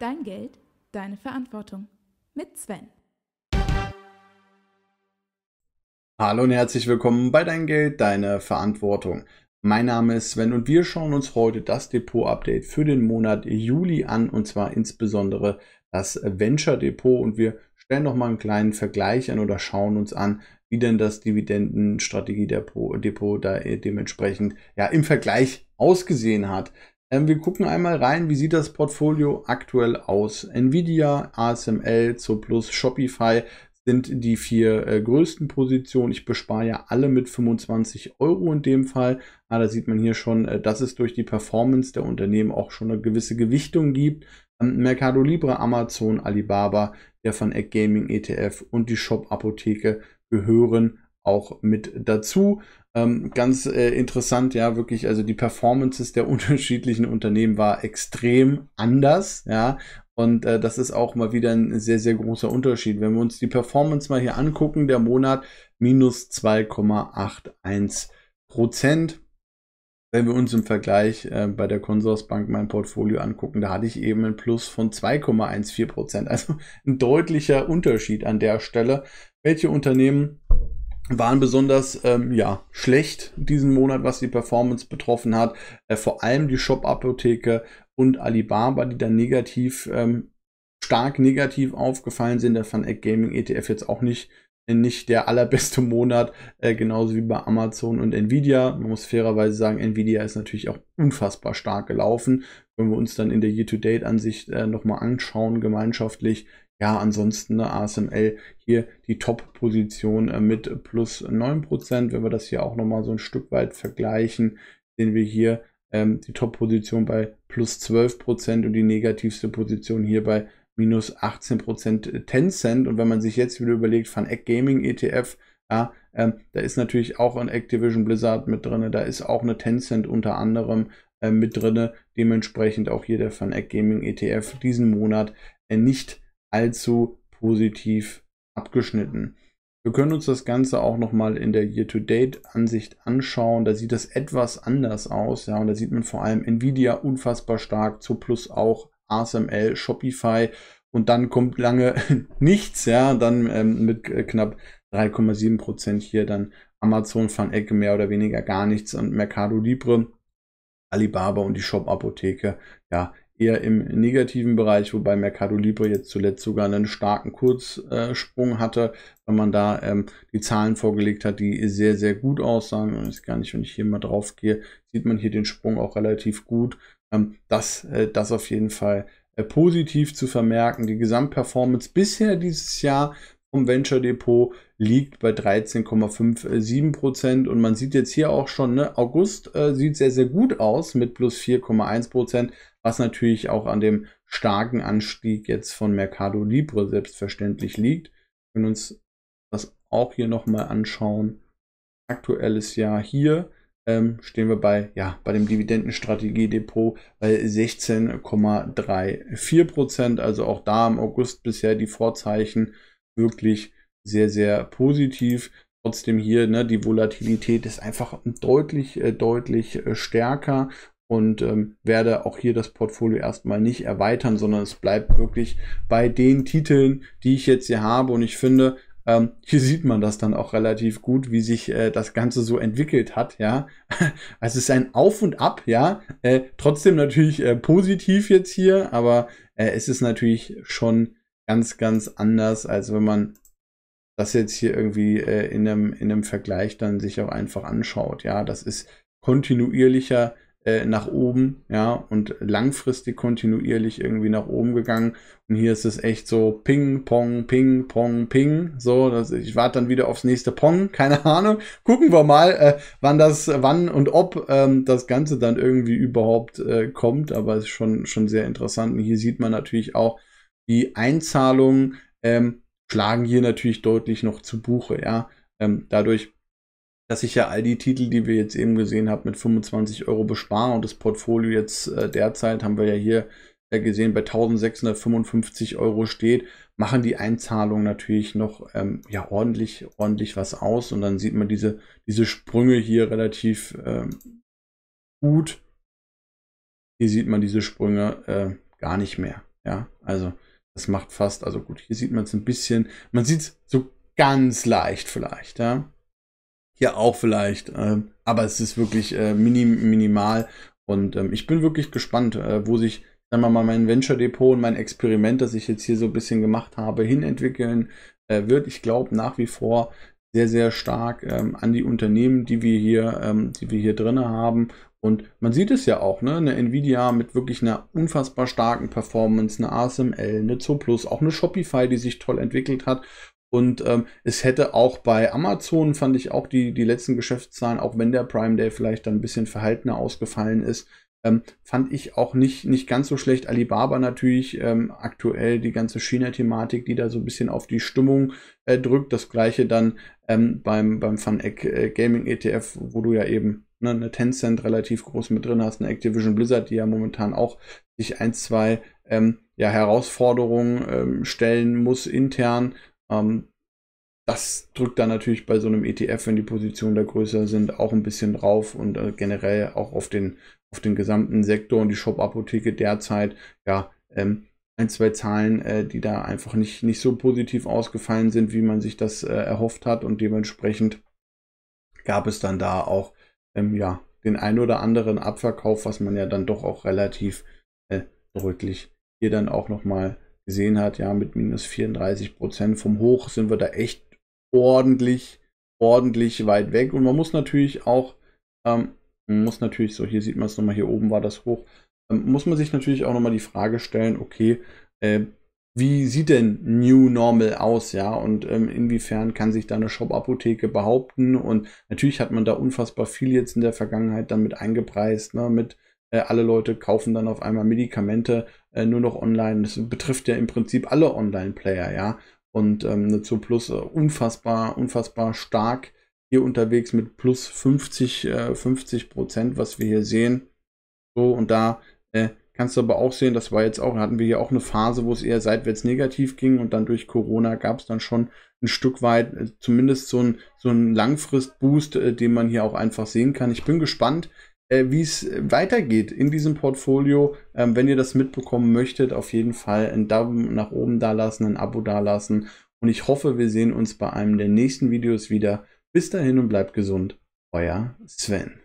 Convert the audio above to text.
Dein Geld, deine Verantwortung mit Sven. Hallo und herzlich willkommen bei Dein Geld, deine Verantwortung. Mein Name ist Sven und wir schauen uns heute das Depot-Update für den Monat Juli an und zwar insbesondere das Venture-Depot und wir stellen nochmal einen kleinen Vergleich an oder schauen uns an, wie denn das Dividendenstrategie-Depot da äh, dementsprechend ja im Vergleich ausgesehen hat. Ähm, wir gucken einmal rein, wie sieht das Portfolio aktuell aus. Nvidia, ASML, Zooplus, Shopify sind die vier äh, größten Positionen. Ich bespare ja alle mit 25 Euro in dem Fall. Ah, da sieht man hier schon, äh, dass es durch die Performance der Unternehmen auch schon eine gewisse Gewichtung gibt. Ähm, Mercado Libre, Amazon, Alibaba, der Van Eck Gaming ETF und die Shop Apotheke gehören auch mit dazu. Ähm, ganz äh, interessant, ja, wirklich, also die Performances der unterschiedlichen Unternehmen war extrem anders, ja. Und äh, das ist auch mal wieder ein sehr, sehr großer Unterschied. Wenn wir uns die Performance mal hier angucken, der Monat minus 2,81 Prozent. Wenn wir uns im Vergleich äh, bei der Consorsbank mein Portfolio angucken, da hatte ich eben ein Plus von 2,14 Prozent. Also ein deutlicher Unterschied an der Stelle. Welche Unternehmen waren besonders ähm, ja, schlecht diesen Monat, was die Performance betroffen hat. Äh, vor allem die Shop-Apotheke und Alibaba, die dann negativ, ähm, stark negativ aufgefallen sind. Der Fun Egg Gaming ETF jetzt auch nicht, äh, nicht der allerbeste Monat, äh, genauso wie bei Amazon und Nvidia. Man muss fairerweise sagen, Nvidia ist natürlich auch unfassbar stark gelaufen. Wenn wir uns dann in der Year-to-Date-Ansicht äh, nochmal anschauen, gemeinschaftlich, ja, ansonsten ne, ASML hier die Top-Position äh, mit plus 9%. Wenn wir das hier auch nochmal so ein Stück weit vergleichen, sehen wir hier ähm, die Top-Position bei plus 12% und die negativste Position hier bei minus 18% äh, Tencent. Und wenn man sich jetzt wieder überlegt, Fun Egg Gaming ETF, ja, ähm, da ist natürlich auch ein Activision Blizzard mit drin, da ist auch eine Tencent unter anderem äh, mit drin. Dementsprechend auch hier der Fun Gaming ETF diesen Monat äh, nicht allzu positiv abgeschnitten. Wir können uns das Ganze auch nochmal in der Year-to-Date-Ansicht anschauen. Da sieht das etwas anders aus. Ja, und da sieht man vor allem Nvidia unfassbar stark, zu plus auch ASML, Shopify. Und dann kommt lange nichts, ja, dann ähm, mit äh, knapp 3,7 Prozent hier, dann Amazon van Ecke mehr oder weniger gar nichts und Mercado Libre, Alibaba und die Shop-Apotheke, ja, eher im negativen Bereich, wobei Mercado Libre jetzt zuletzt sogar einen starken Kurzsprung hatte, wenn man da ähm, die Zahlen vorgelegt hat, die sehr, sehr gut aussahen. Und ist gar nicht, wenn ich hier mal drauf gehe, sieht man hier den Sprung auch relativ gut. Ähm, das, äh, das auf jeden Fall äh, positiv zu vermerken. Die Gesamtperformance bisher dieses Jahr vom Venture Depot liegt bei 13,57 Prozent. Und man sieht jetzt hier auch schon, ne, August äh, sieht sehr, sehr gut aus mit plus 4,1 Prozent, was natürlich auch an dem starken Anstieg jetzt von Mercado Libre selbstverständlich liegt. Wir können uns das auch hier nochmal anschauen. Aktuelles Jahr hier ähm, stehen wir bei, ja, bei dem Dividendenstrategiedepot bei 16,34 Prozent. Also auch da im August bisher die Vorzeichen wirklich sehr, sehr positiv. Trotzdem hier, ne, die Volatilität ist einfach deutlich, äh, deutlich äh, stärker und ähm, werde auch hier das Portfolio erstmal nicht erweitern, sondern es bleibt wirklich bei den Titeln, die ich jetzt hier habe. Und ich finde, ähm, hier sieht man das dann auch relativ gut, wie sich äh, das Ganze so entwickelt hat. Ja, es ist ein Auf und Ab. Ja, äh, trotzdem natürlich äh, positiv jetzt hier, aber äh, es ist natürlich schon ganz, ganz anders, als wenn man das jetzt hier irgendwie äh, in, einem, in einem Vergleich dann sich auch einfach anschaut. Ja, das ist kontinuierlicher äh, nach oben, ja, und langfristig kontinuierlich irgendwie nach oben gegangen. Und hier ist es echt so Ping, Pong, Ping, Pong, Ping. So, das, ich warte dann wieder aufs nächste Pong, keine Ahnung. Gucken wir mal, äh, wann das, wann und ob ähm, das Ganze dann irgendwie überhaupt äh, kommt. Aber es ist schon, schon sehr interessant. Und hier sieht man natürlich auch, die Einzahlungen ähm, schlagen hier natürlich deutlich noch zu Buche. Ja? Ähm, dadurch, dass ich ja all die Titel, die wir jetzt eben gesehen haben, mit 25 Euro besparen und das Portfolio jetzt äh, derzeit, haben wir ja hier äh, gesehen, bei 1655 Euro steht, machen die Einzahlungen natürlich noch ähm, ja, ordentlich, ordentlich was aus. Und dann sieht man diese, diese Sprünge hier relativ ähm, gut. Hier sieht man diese Sprünge äh, gar nicht mehr. Ja, also das macht fast, also gut, hier sieht man es ein bisschen, man sieht es so ganz leicht vielleicht, ja. Hier auch vielleicht, ähm, aber es ist wirklich äh, minim, minimal und ähm, ich bin wirklich gespannt, äh, wo sich, sagen wir mal, mein Venture Depot und mein Experiment, das ich jetzt hier so ein bisschen gemacht habe, hinentwickeln äh, wird. Ich glaube nach wie vor, sehr, sehr stark ähm, an die Unternehmen, die wir hier, ähm, die wir hier drin haben. Und man sieht es ja auch, ne? Eine Nvidia mit wirklich einer unfassbar starken Performance, eine ASML, eine Zooplus, auch eine Shopify, die sich toll entwickelt hat. Und ähm, es hätte auch bei Amazon, fand ich auch die, die letzten Geschäftszahlen, auch wenn der Prime Day vielleicht dann ein bisschen verhaltener ausgefallen ist, ähm, fand ich auch nicht, nicht ganz so schlecht. Alibaba natürlich ähm, aktuell die ganze China-Thematik, die da so ein bisschen auf die Stimmung äh, drückt. Das gleiche dann ähm, beim, beim FunEgg äh, Gaming ETF, wo du ja eben ne, eine Tencent relativ groß mit drin hast, eine Activision Blizzard, die ja momentan auch sich ein, zwei ähm, ja, Herausforderungen ähm, stellen muss intern. Ähm, das drückt dann natürlich bei so einem ETF, wenn die Positionen da größer sind, auch ein bisschen drauf und äh, generell auch auf den, auf den gesamten Sektor und die Shop-Apotheke derzeit, ja, ähm, ein, zwei Zahlen, äh, die da einfach nicht, nicht so positiv ausgefallen sind, wie man sich das äh, erhofft hat und dementsprechend gab es dann da auch, ähm, ja, den ein oder anderen Abverkauf, was man ja dann doch auch relativ äh, deutlich hier dann auch nochmal gesehen hat, ja, mit minus 34 Prozent vom Hoch sind wir da echt ordentlich, ordentlich weit weg. Und man muss natürlich auch, ähm, muss natürlich, so hier sieht man es nochmal, hier oben war das hoch, ähm, muss man sich natürlich auch nochmal die Frage stellen, okay, äh, wie sieht denn New Normal aus, ja, und ähm, inwiefern kann sich da eine Shop-Apotheke behaupten und natürlich hat man da unfassbar viel jetzt in der Vergangenheit damit eingepreist, ne, mit äh, alle Leute kaufen dann auf einmal Medikamente äh, nur noch online, das betrifft ja im Prinzip alle Online-Player, ja, und ähm, Netzo Plus äh, unfassbar, unfassbar stark hier unterwegs mit plus 50, äh, 50 Prozent, was wir hier sehen. So, und da äh, kannst du aber auch sehen, das war jetzt auch, hatten wir hier auch eine Phase, wo es eher seitwärts negativ ging und dann durch Corona gab es dann schon ein Stück weit äh, zumindest so ein so ein Langfristboost, äh, den man hier auch einfach sehen kann. Ich bin gespannt, äh, wie es äh, weitergeht in diesem Portfolio. Ähm, wenn ihr das mitbekommen möchtet, auf jeden Fall einen Daumen nach oben dalassen, ein Abo dalassen. Und ich hoffe, wir sehen uns bei einem der nächsten Videos wieder. Bis dahin und bleibt gesund. Euer Sven.